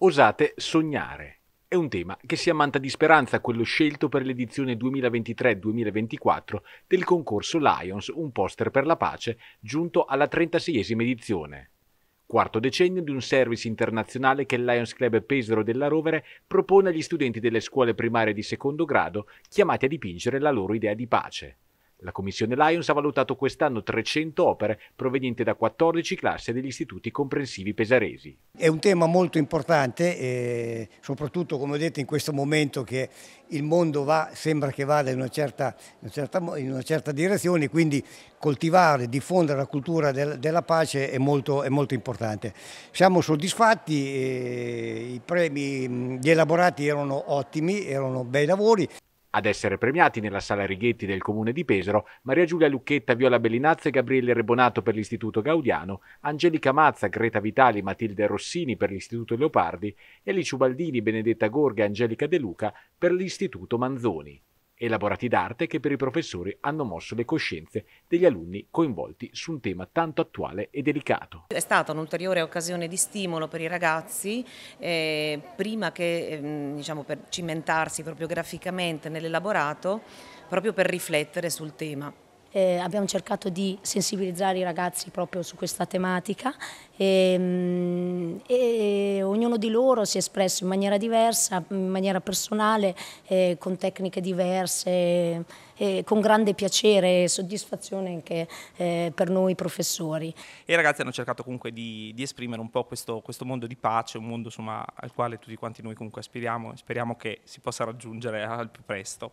Osate sognare. È un tema che si ammanta di speranza quello scelto per l'edizione 2023-2024 del concorso Lions Un poster per la pace, giunto alla 36esima edizione. Quarto decennio di un service internazionale che il Lions Club Pesaro della Rovere propone agli studenti delle scuole primarie di secondo grado chiamati a dipingere la loro idea di pace. La commissione Lions ha valutato quest'anno 300 opere provenienti da 14 classi degli istituti comprensivi pesaresi. È un tema molto importante, eh, soprattutto come ho detto in questo momento che il mondo va, sembra che vada in una, certa, in, una certa, in una certa, direzione, quindi coltivare, diffondere la cultura del, della pace è molto, è molto, importante. Siamo soddisfatti, eh, i premi, gli elaborati erano ottimi, erano bei lavori. Ad essere premiati nella sala Righetti del comune di Pesaro, Maria Giulia Lucchetta, Viola Bellinazza e Gabriele Rebonato per l'Istituto Gaudiano, Angelica Mazza, Greta Vitali, Matilde Rossini per l'Istituto Leopardi e Alice Ubaldini, Benedetta Gorga e Angelica De Luca per l'Istituto Manzoni elaborati d'arte che per i professori hanno mosso le coscienze degli alunni coinvolti su un tema tanto attuale e delicato. È stata un'ulteriore occasione di stimolo per i ragazzi, eh, prima che ehm, diciamo, per cimentarsi proprio graficamente nell'elaborato, proprio per riflettere sul tema eh, abbiamo cercato di sensibilizzare i ragazzi proprio su questa tematica ehm, e, e, ognuno di loro si è espresso in maniera diversa, in maniera personale, eh, con tecniche diverse, eh, con grande piacere e soddisfazione anche eh, per noi professori. E i ragazzi hanno cercato comunque di, di esprimere un po' questo, questo, mondo di pace, un mondo insomma, al quale tutti quanti noi comunque aspiriamo e speriamo che si possa raggiungere al più presto.